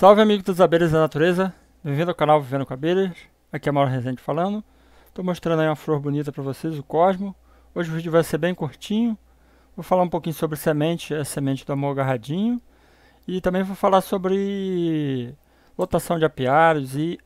Salve amigos das abelhas da natureza, bem-vindo ao canal Vivendo com Abelhas, aqui é Mauro Rezende falando. Estou mostrando aí uma flor bonita para vocês, o Cosmo. Hoje o vídeo vai ser bem curtinho, vou falar um pouquinho sobre semente, a semente do amor agarradinho. E também vou falar sobre lotação de apiários e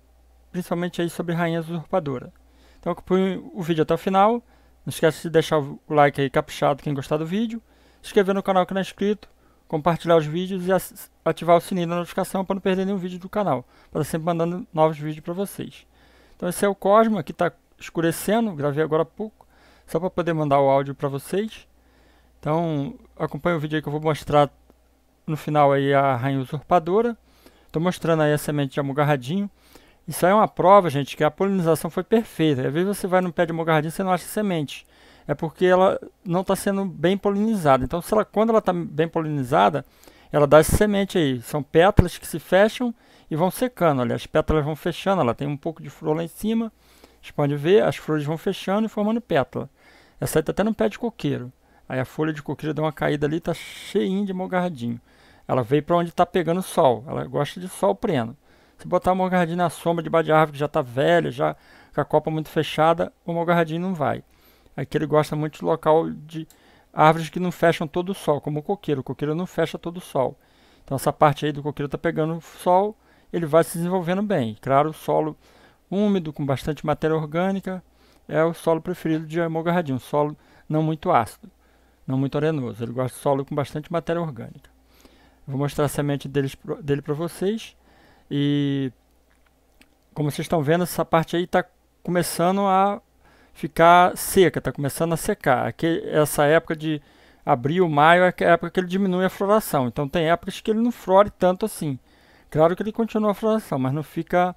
principalmente aí sobre rainhas usurpadora. Então acompanhe o vídeo até o final, não esquece de deixar o like aí caprichado quem gostar do vídeo, se inscrever no canal que não é inscrito, compartilhar os vídeos e ativar o sininho da notificação para não perder nenhum vídeo do canal, para sempre mandando novos vídeos para vocês. Então esse é o Cosma, que está escurecendo, gravei agora há pouco, só para poder mandar o áudio para vocês. Então acompanha o vídeo aí que eu vou mostrar no final aí a Rainha Usurpadora. Estou mostrando aí a semente de amugarradinho. Isso aí é uma prova, gente, que a polinização foi perfeita. Às vezes você vai no pé de amugarradinho e você não acha semente é porque ela não está sendo bem polinizada. Então, ela, quando ela está bem polinizada, ela dá essa semente aí. São pétalas que se fecham e vão secando. Olha, as pétalas vão fechando, ela tem um pouco de flor lá em cima. Vocês podem ver, as flores vão fechando e formando pétala. Essa aí está até no pé de coqueiro. Aí a folha de coqueiro deu uma caída ali, está cheinha de morgardinho. Ela veio para onde está pegando sol. Ela gosta de sol pleno. Se botar o morgardinho na sombra, de baixo de árvore que já está velha, já com a copa muito fechada, o morgardinho não vai. Aqui é ele gosta muito de local de árvores que não fecham todo o sol, como o coqueiro. O coqueiro não fecha todo o sol. Então essa parte aí do coqueiro está pegando sol, ele vai se desenvolvendo bem. Claro, o solo úmido, com bastante matéria orgânica, é o solo preferido de amogarradinho, um solo não muito ácido, não muito arenoso. Ele gosta de solo com bastante matéria orgânica. vou mostrar a semente deles, dele para vocês. E como vocês estão vendo, essa parte aí está começando a ficar seca, está começando a secar. Aqui, essa época de abril, maio é, é a época que ele diminui a floração. Então tem épocas que ele não flore tanto assim. Claro que ele continua a floração, mas não fica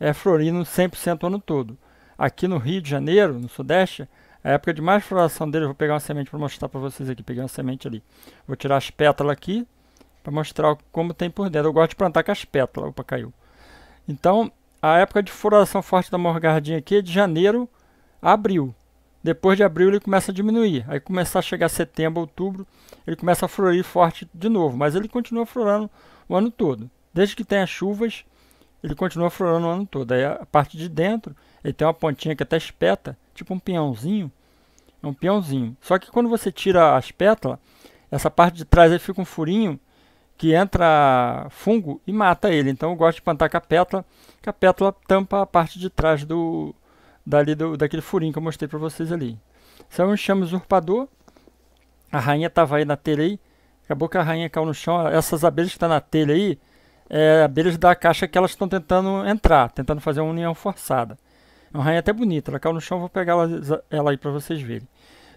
é, florindo 100% o ano todo. Aqui no Rio de Janeiro, no Sudeste, a época de mais floração dele, vou pegar uma semente para mostrar para vocês aqui. Peguei uma semente ali. Vou tirar as pétalas aqui para mostrar como tem por dentro. Eu gosto de plantar com as pétalas. Opa, caiu. Então, a época de floração forte da morgardinha aqui é de janeiro abril. Depois de abril ele começa a diminuir. Aí começar a chegar setembro, outubro, ele começa a florir forte de novo. Mas ele continua florando o ano todo. Desde que tenha chuvas, ele continua florando o ano todo. Aí a parte de dentro, ele tem uma pontinha que é até espeta, tipo um peãozinho. É um peãozinho. Só que quando você tira as pétalas, essa parte de trás aí fica um furinho que entra fungo e mata ele. Então eu gosto de plantar com a pétala, que a pétala tampa a parte de trás do, dali do, daquele furinho que eu mostrei para vocês ali. Saúl chama usurpador, a rainha tava aí na telha aí, acabou que a rainha caiu no chão, essas abelhas que estão tá na telha aí, é abelhas da caixa que elas estão tentando entrar, tentando fazer uma união forçada. É uma rainha até bonita, ela caiu no chão, vou pegar ela, ela aí para vocês verem.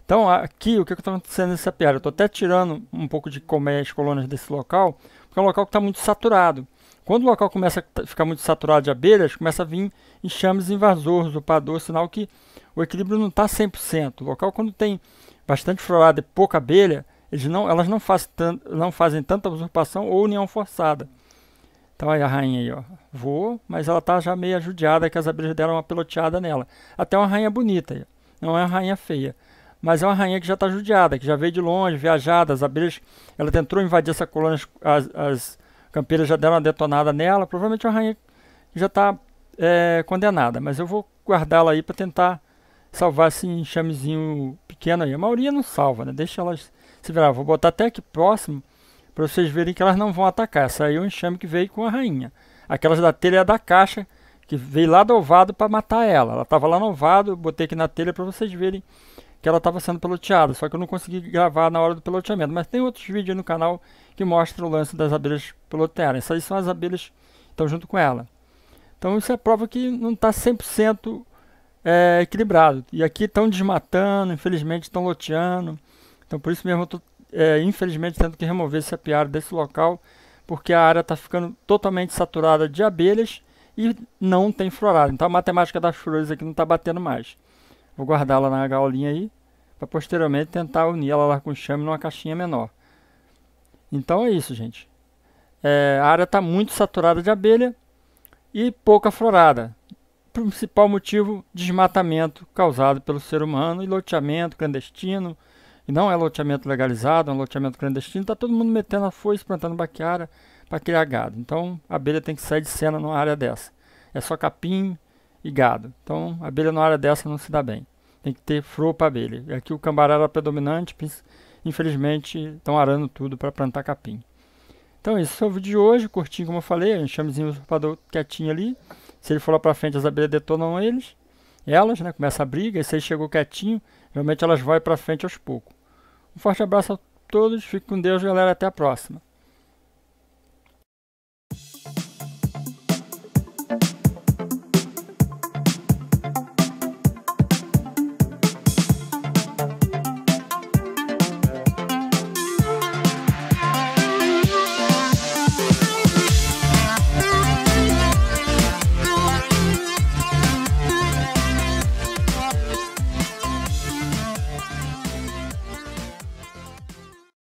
Então, aqui, o que está acontecendo nessa piada? Eu estou até tirando um pouco de colmeias colônias desse local, porque é um local que está muito saturado. Quando o local começa a ficar muito saturado de abelhas, começa a vir enxames invasores, upador, sinal que o equilíbrio não está 100%. O local, quando tem bastante florada e pouca abelha, não, elas não, faz não fazem tanta usurpação ou união forçada. Então aí a rainha aí, ó, voou, mas ela está já meio ajudada, que as abelhas deram uma peloteada nela. Até uma rainha bonita, aí, não é uma rainha feia. Mas é uma rainha que já está judiada, que já veio de longe, viajada, as abelhas... Ela tentou invadir essa colônia, as, as Campeira já deram uma detonada nela. Provavelmente a rainha já está é, condenada. Mas eu vou guardá-la aí para tentar salvar esse enxamezinho pequeno aí. A maioria não salva, né? Deixa elas se virar. Vou botar até aqui próximo para vocês verem que elas não vão atacar. Essa é o enxame que veio com a rainha. Aquelas da telha é da caixa que veio lá do ovado para matar ela. Ela estava lá no ovado, botei aqui na telha para vocês verem que ela estava sendo peloteada, só que eu não consegui gravar na hora do peloteamento. Mas tem outros vídeos no canal que mostram o lance das abelhas pelotearem. Essas são as abelhas que estão junto com ela. Então isso é prova que não está 100% é, equilibrado. E aqui estão desmatando, infelizmente estão loteando. Então por isso mesmo eu estou, é, infelizmente, tendo que remover esse apiário desse local, porque a área está ficando totalmente saturada de abelhas e não tem florada. Então a matemática das flores aqui não está batendo mais. Vou guardá-la na gaiolinha aí, para posteriormente tentar unir ela lá com o chame numa caixinha menor. Então é isso, gente. É, a área está muito saturada de abelha e pouca florada. Principal motivo, desmatamento causado pelo ser humano e loteamento clandestino. E não é loteamento legalizado, é um loteamento clandestino. Está todo mundo metendo a foice, plantando baquiara para criar gado. Então a abelha tem que sair de cena numa área dessa. É só capim, e gado. Então, a abelha na área dessa não se dá bem. Tem que ter flor para abelha. É aqui o cambará era predominante, infelizmente estão arando tudo para plantar capim. Então, esse é o vídeo de hoje, curtinho como eu falei, a chamezinho usurpador quietinho ali. Se ele for lá para frente, as abelhas detonam eles, elas, né? Começa a briga, e se ele chegou quietinho, realmente elas vão para frente aos poucos. Um forte abraço a todos, fique com Deus, galera, até a próxima.